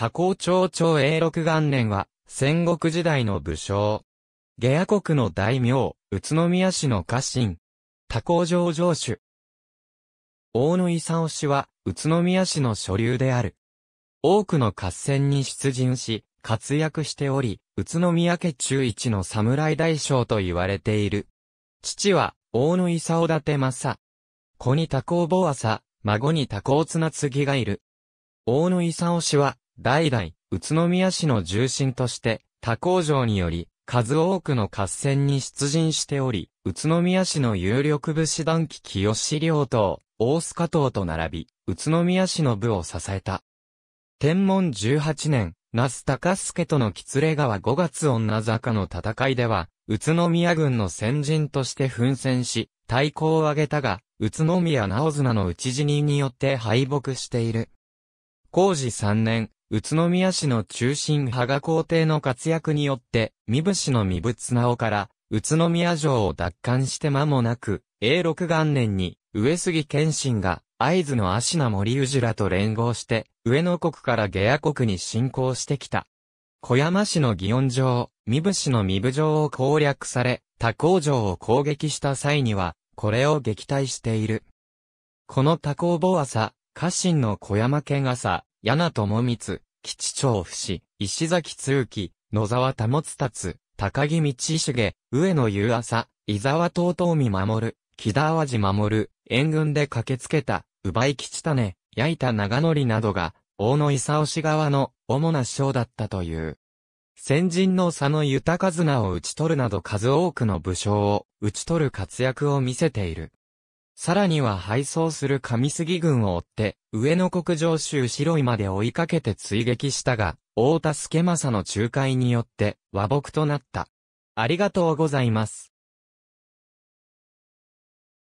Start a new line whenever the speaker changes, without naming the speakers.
多幸町長永禄元年は、戦国時代の武将。下野国の大名、宇都宮市の家臣。多幸城城主。大野勲氏は、宇都宮市の所流である。多くの合戦に出陣し、活躍しており、宇都宮家中一の侍大将と言われている。父は、大野勲立正。子に多幸坊朝、孫に多幸綱継ぎがいる。大野勲氏は、代々、宇都宮市の重心として、他工場により、数多くの合戦に出陣しており、宇都宮市の有力武士団機清良領大須加党と並び、宇都宮市の部を支えた。天文18年、那須高助との吉連川5月女坂の戦いでは、宇都宮軍の先陣として奮戦し、対抗を挙げたが、宇都宮直綱の討ち死にによって敗北している。工事3年、宇都宮市の中心派が皇帝の活躍によって、三武市の身仏直から、宇都宮城を奪還して間もなく、永禄元年に、上杉謙信が、会津の芦名森氏らと連合して、上野国から下野国に侵攻してきた。小山市の祇園城、三武市の三武城を攻略され、多工城を攻撃した際には、これを撃退している。この多工坊朝、家臣の小山県朝、柳智光、吉長不死、石崎通紀、野沢保達、高木道重、上野優朝、伊沢東東見守、る、木田淡路守、援軍で駆けつけた、奪い吉種、焼いた長則などが、大野勲氏側の主な将だったという。先人の佐野豊綱を討ち取るなど数多くの武将を討ち取る活躍を見せている。さらには敗走する上杉軍を追って、上野国上州白井まで追いかけて追撃したが、大田助政の仲介によって和睦となった。ありがとうございます。